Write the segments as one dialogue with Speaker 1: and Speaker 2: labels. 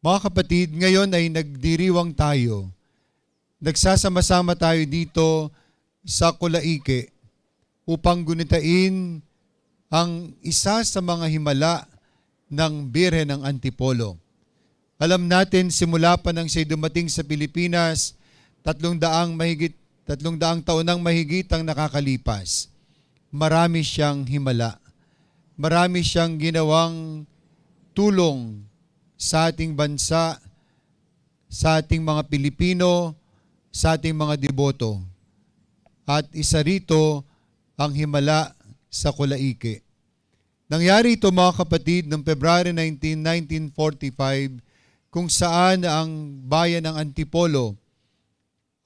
Speaker 1: Mga kapatid, ngayon ay nagdiriwang tayo. Nagsasama-sama tayo dito sa Kulaike upang gunitain ang isa sa mga himala ng Birhen ng Antipolo. Alam natin simula pa nang siya dumating sa Pilipinas, tatlong daang mahigit, tatlong daang taon ng mahigit ang nakakalipas. Marami siyang himala. Marami siyang ginawang tulong sa ating bansa, sa ating mga Pilipino, sa ating mga deboto. At isa rito ang himala sa Kulaike. Nangyari ito mga kapatid noong February 19, 1945 kung saan ang bayan ng Antipolo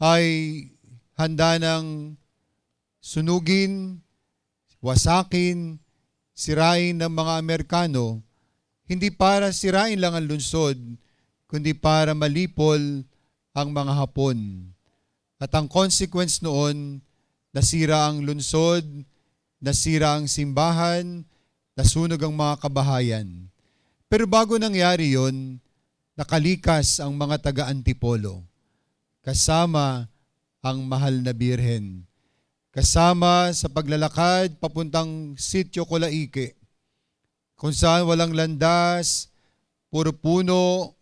Speaker 1: ay handa ng sunugin, wasakin, sirain ng mga Amerikano hindi para sirain lang ang lungsod, kundi para malipol ang mga hapon. At ang consequence noon, nasira ang lungsod, nasira ang simbahan, nasunog ang mga kabahayan. Pero bago nangyari yon, nakalikas ang mga taga-antipolo, kasama ang mahal na birhen, kasama sa paglalakad papuntang sityo Kolaike kung saan walang landas, puro puno,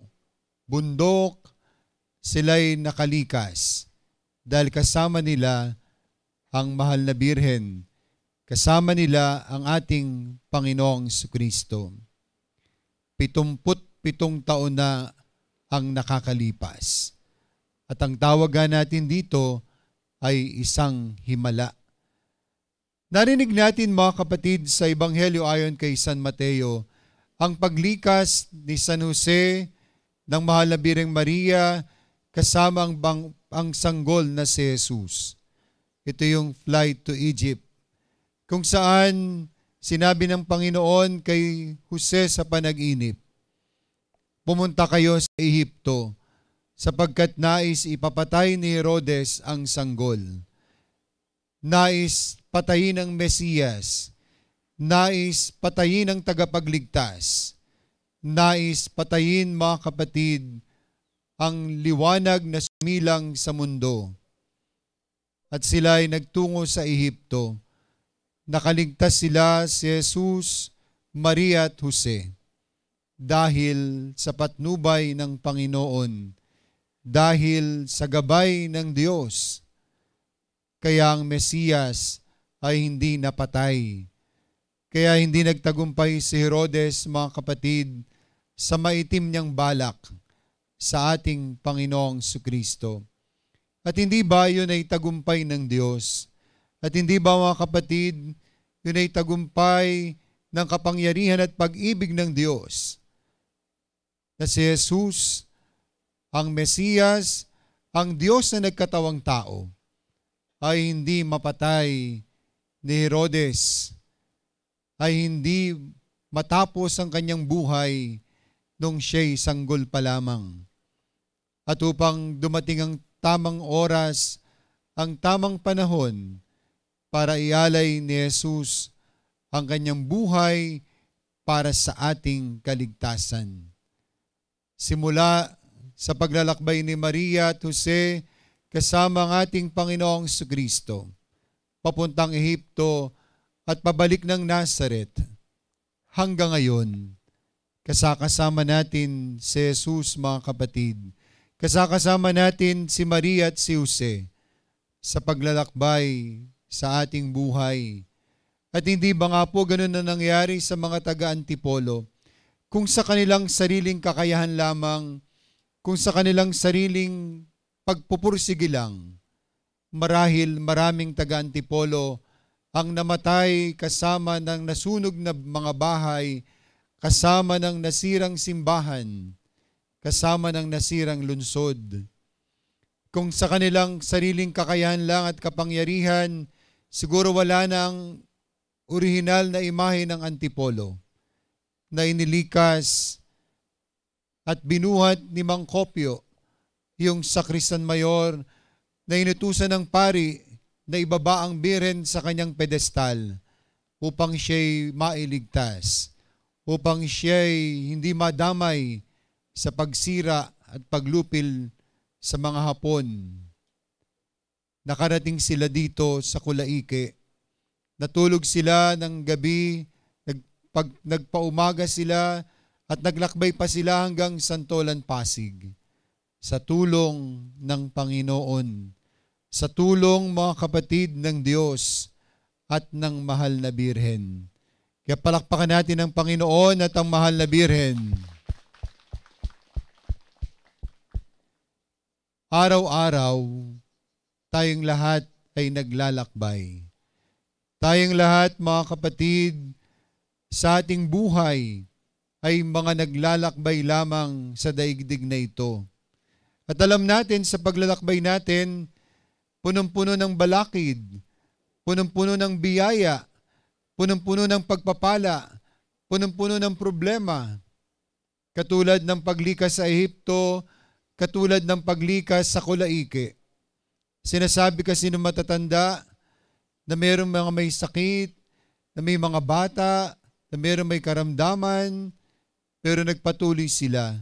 Speaker 1: bundok, sila'y nakalikas dahil kasama nila ang mahal na Birhen, kasama nila ang ating Panginoong Kristo. Pitumput pitong taon na ang nakakalipas. At ang tawagan natin dito ay isang himala Narinig natin mga kapatid sa Ebanghelyo ayon kay San Mateo, ang paglikas ni San Jose ng Mahal na Bireng Maria kasama ang, bang, ang sanggol na si Jesus. Ito yung flight to Egypt. Kung saan sinabi ng Panginoon kay Jose sa panaginip, Pumunta kayo sa Ehipto sapagkat nais ipapatay ni Herodes ang sanggol nais patayin ang Mesiyas, nais patayin ang tagapagligtas, nais patayin mga kapatid ang liwanag na sumilang sa mundo. At sila ay nagtungo sa Ehipto. Nakaligtas sila si Jesus, Maria at Jose dahil sa patnubay ng Panginoon, dahil sa gabay ng Diyos kaya ang Mesiyas ay hindi napatay. Kaya hindi nagtagumpay si Herodes, mga kapatid, sa maitim niyang balak sa ating Panginoong Su Sukristo. At hindi ba yun ay tagumpay ng Diyos? At hindi ba mga kapatid, yun ay tagumpay ng kapangyarihan at pag-ibig ng Diyos? Na si Jesus, ang Mesiyas, ang Diyos na nagkatawang tao ay hindi mapatay ni Herodes, ay hindi matapos ang kanyang buhay nung siya'y sanggol pa lamang. At upang dumating ang tamang oras, ang tamang panahon para ialay ni Jesus ang kanyang buhay para sa ating kaligtasan. Simula sa paglalakbay ni Maria at Jose kasama ng ating Panginoong Kristo papuntang Ehipto at pabalik ng Nazareth hanggang ngayon. Kasakasama natin si Jesus mga kapatid. Kasakasama natin si Maria at si Jose sa paglalakbay sa ating buhay. At hindi ba nga po ganun na nangyari sa mga taga-antipolo? Kung sa kanilang sariling kakayahan lamang, kung sa kanilang sariling pagpupursige lang. Marahil maraming taga-antipolo ang namatay kasama ng nasunog na mga bahay, kasama ng nasirang simbahan, kasama ng nasirang lunsod. Kung sa kanilang sariling kakayahan lang at kapangyarihan, siguro wala nang orihinal na imahe ng antipolo na inilikas at binuhat ni Mangkopyo yung sakristan mayor na inutusan ng pari na ibaba ang birhen sa kanyang pedestal upang siya'y mailigtas, upang siya'y hindi madamay sa pagsira at paglupil sa mga hapon. Nakarating sila dito sa Kulaike. Natulog sila ng gabi, nagpag, nagpaumaga sila at naglakbay pa sila hanggang Santolan, Pasig sa tulong ng Panginoon, sa tulong mga kapatid ng Diyos at ng mahal na Birhen. Kaya palakpakan natin ang Panginoon at ang mahal na Birhen. Araw-araw, tayong lahat ay naglalakbay. Tayong lahat mga kapatid, sa ating buhay ay mga naglalakbay lamang sa daigdig na ito at alam natin sa paglalakbay natin, punong-puno ng balakid, punong-puno ng biyaya, punong-puno ng pagpapala, punong-puno ng problema. Katulad ng paglikas sa Ehipto, katulad ng paglikas sa Kulaike. Sinasabi kasi ng matatanda na mayroong mga may sakit, na may mga bata, na mayroong may karamdaman, pero nagpatuloy sila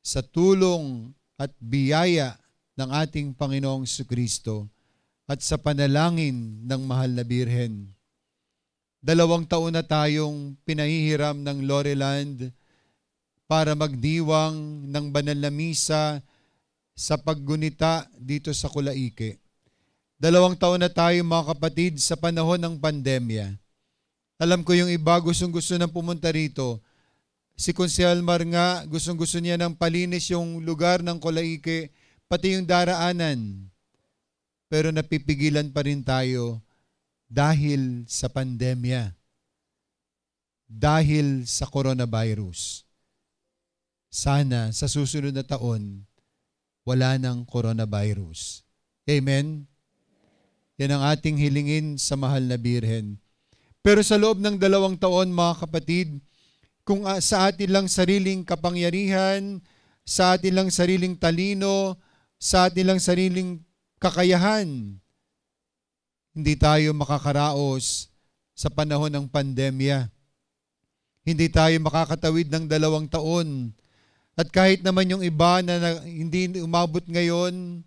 Speaker 1: sa tulong at biyaya ng ating Panginoong Kristo at sa panalangin ng mahal na Birhen. Dalawang taon na tayong pinahihiram ng Loreland para magdiwang ng banal na misa sa paggunita dito sa Kulaike. Dalawang taon na tayo mga kapatid sa panahon ng pandemya. Alam ko yung iba gustong gusto nang pumunta rito Si Consial Mar nga, gustong-gusto niya ng palinis yung lugar ng Kolaike, pati yung daraanan. Pero napipigilan pa rin tayo dahil sa pandemya. Dahil sa coronavirus. Sana sa susunod na taon, wala ng coronavirus. Amen? Yan ang ating hilingin sa mahal na Birhen. Pero sa loob ng dalawang taon, mga kapatid, kung ah, sa atin lang sariling kapangyarihan, sa atin lang sariling talino, sa atin lang sariling kakayahan. Hindi tayo makakaraos sa panahon ng pandemya. Hindi tayo makakatawid ng dalawang taon. At kahit naman yung iba na, hindi umabot ngayon,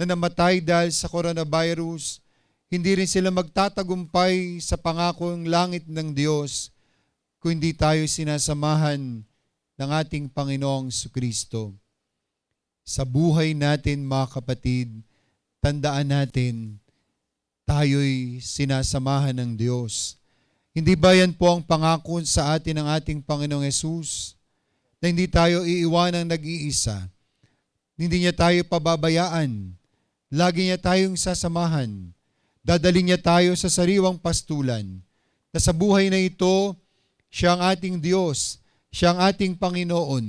Speaker 1: na namatay dahil sa coronavirus, hindi rin sila magtatagumpay sa pangakong langit ng Diyos kung hindi tayo sinasamahan ng ating Panginoong Kristo. Sa buhay natin mga kapatid, tandaan natin, tayo'y sinasamahan ng Diyos. Hindi ba yan po ang pangako sa atin ng ating Panginoong Yesus? Na hindi tayo iiwan iiwanang nag-iisa. Hindi niya tayo pababayaan. Lagi niya tayong sasamahan. Dadali niya tayo sa sariwang pastulan. Na sa buhay na ito, siya ang ating Diyos. Siya ang ating Panginoon.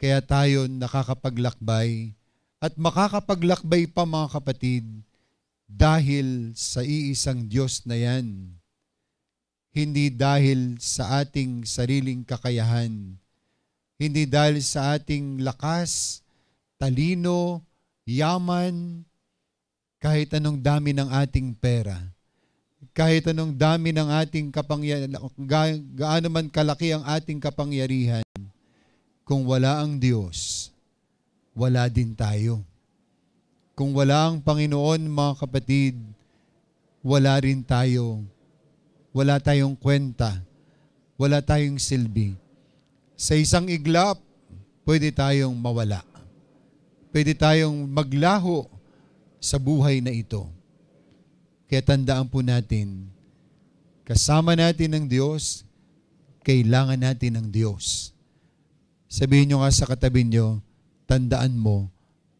Speaker 1: Kaya tayo nakakapaglakbay at makakapaglakbay pa mga kapatid dahil sa iisang Diyos na yan. Hindi dahil sa ating sariling kakayahan. Hindi dahil sa ating lakas, talino, yaman, kahit anong dami ng ating pera kahit anong dami ng ating kapangyarihan, ga, gaano man kalaki ang ating kapangyarihan, kung wala ang Diyos, wala din tayo. Kung wala ang Panginoon, mga kapatid, wala rin tayo. Wala tayong kwenta. Wala tayong silbi. Sa isang iglap, pwede tayong mawala. Pwede tayong maglaho sa buhay na ito. Kaya tandaan po natin, kasama natin ng Diyos, kailangan natin ng Diyos. Sabihin nyo nga sa katabi nyo, tandaan mo,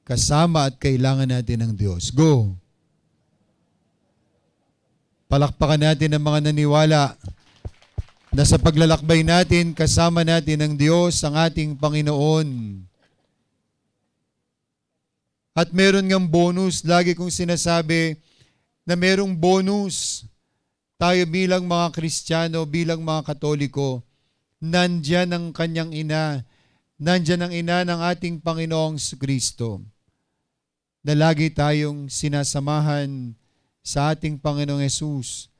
Speaker 1: kasama at kailangan natin ng Diyos. Go! Palakpakan natin ang mga naniwala na sa paglalakbay natin, kasama natin ang Diyos, ang ating Panginoon. At meron ngang bonus, lagi kong sinasabi, na merong bonus tayo bilang mga Kristiyano, bilang mga Katoliko, nandyan ang kanyang ina, nandyan ang ina ng ating Panginoong Kristo na lagi tayong sinasamahan sa ating Panginoong Yesus.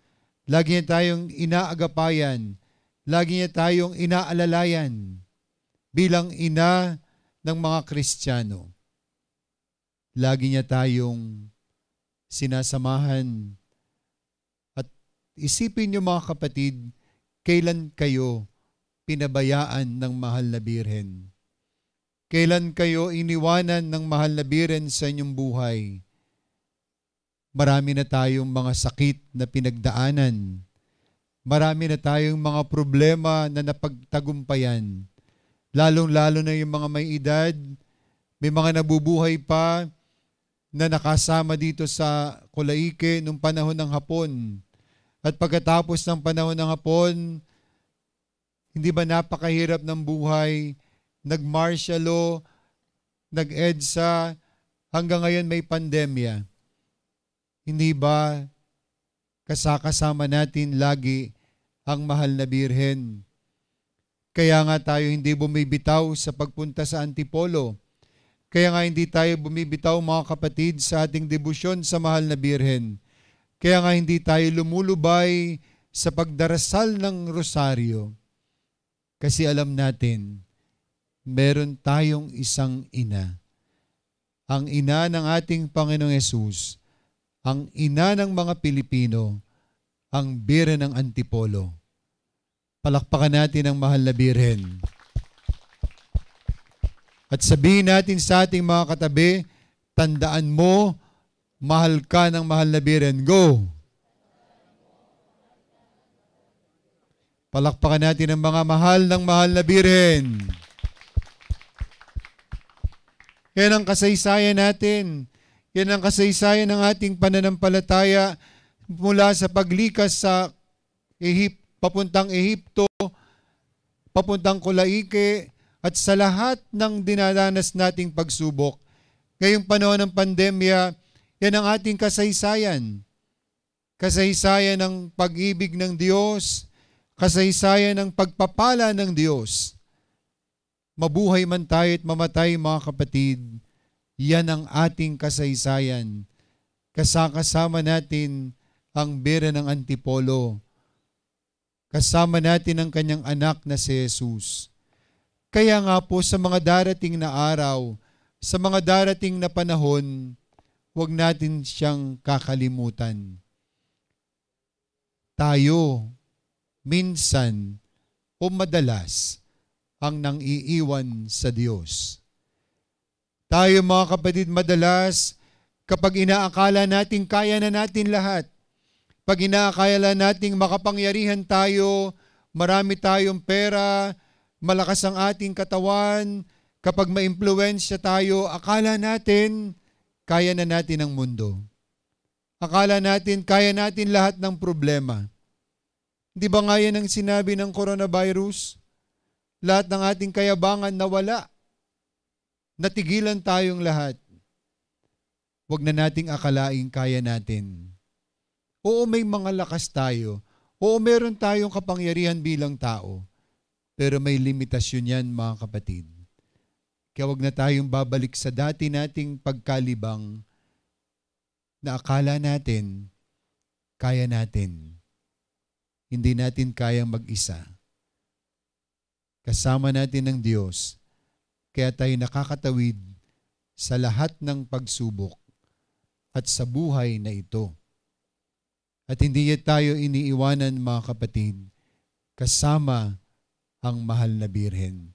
Speaker 1: Lagi niya tayong inaagapayan, lagi niya tayong inaalalayan bilang ina ng mga Kristiyano. Lagi niya tayong sinasamahan. At isipin niyo mga kapatid, kailan kayo pinabayaan ng mahal na birhen? Kailan kayo iniwanan ng mahal na birhen sa inyong buhay? Marami na tayong mga sakit na pinagdaanan. Marami na tayong mga problema na napagtagumpayan. Lalong-lalo na yung mga may edad, may mga nabubuhay pa, na nakasama dito sa Kulaike nung panahon ng hapon. At pagkatapos ng panahon ng hapon, hindi ba napakahirap ng buhay? Nag-martial law, nag-EDSA, hanggang ngayon may pandemya. Hindi ba kasakasama natin lagi ang mahal na birhen? Kaya nga tayo hindi bumibitaw sa pagpunta sa Antipolo kaya nga hindi tayo bumibitaw mga kapatid sa ating debosyon sa mahal na Birhen. Kaya nga hindi tayo lumulubay sa pagdarasal ng rosaryo. Kasi alam natin, meron tayong isang ina. Ang ina ng ating Panginoong Yesus, ang ina ng mga Pilipino, ang Birhen ng Antipolo. Palakpakan natin ang mahal na Birhen. At sabihin natin sa ating mga katabi, tandaan mo, mahal ka ng mahal na biren. Go! Palakpakan natin ang mga mahal ng mahal na biren. Yan ang kasaysayan natin. Yan ang kasaysayan ng ating pananampalataya mula sa paglikas sa Ehip, papuntang Ehipto, papuntang Kulaike, at sa lahat ng dinadanas nating pagsubok. Ngayong panahon ng pandemya, yan ang ating kasaysayan. Kasaysayan ng pag-ibig ng Diyos, kasaysayan ng pagpapala ng Diyos. Mabuhay man tayo at mamatay mga kapatid, yan ang ating kasaysayan. Kasakasama natin ang bira ng Antipolo. Kasama natin ang kanyang anak na si Jesus. Kaya nga po sa mga darating na araw, sa mga darating na panahon, huwag natin siyang kakalimutan. Tayo, minsan o madalas, ang nangiiwan sa Diyos. Tayo mga kapatid, madalas, kapag inaakala natin kaya na natin lahat, pag inaakala nating makapangyarihan tayo, marami tayong pera, malakas ang ating katawan, kapag ma maimpluwensya tayo, akala natin kaya na natin ang mundo. Akala natin kaya natin lahat ng problema. Hindi ba nga yan ang sinabi ng coronavirus? Lahat ng ating kayabangan nawala. Natigilan tayong lahat. Huwag na nating akalaing kaya natin. Oo, may mga lakas tayo. Oo, meron tayong kapangyarihan bilang tao. Pero may limitasyon yan mga kapatid. Kaya wag na tayong babalik sa dati nating pagkalibang na akala natin kaya natin. Hindi natin kaya mag-isa. Kasama natin ng Diyos. Kaya tayo nakakatawid sa lahat ng pagsubok at sa buhay na ito. At hindi tayo iniiwanan mga kapatid kasama ang mahal na birhen.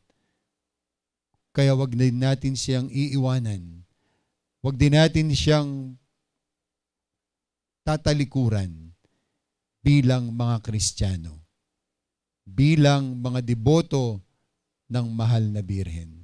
Speaker 1: Kaya wag din natin siyang iiwanan. Wag din natin siyang tatalikuran bilang mga Kristiyano, bilang mga deboto ng mahal na birhen.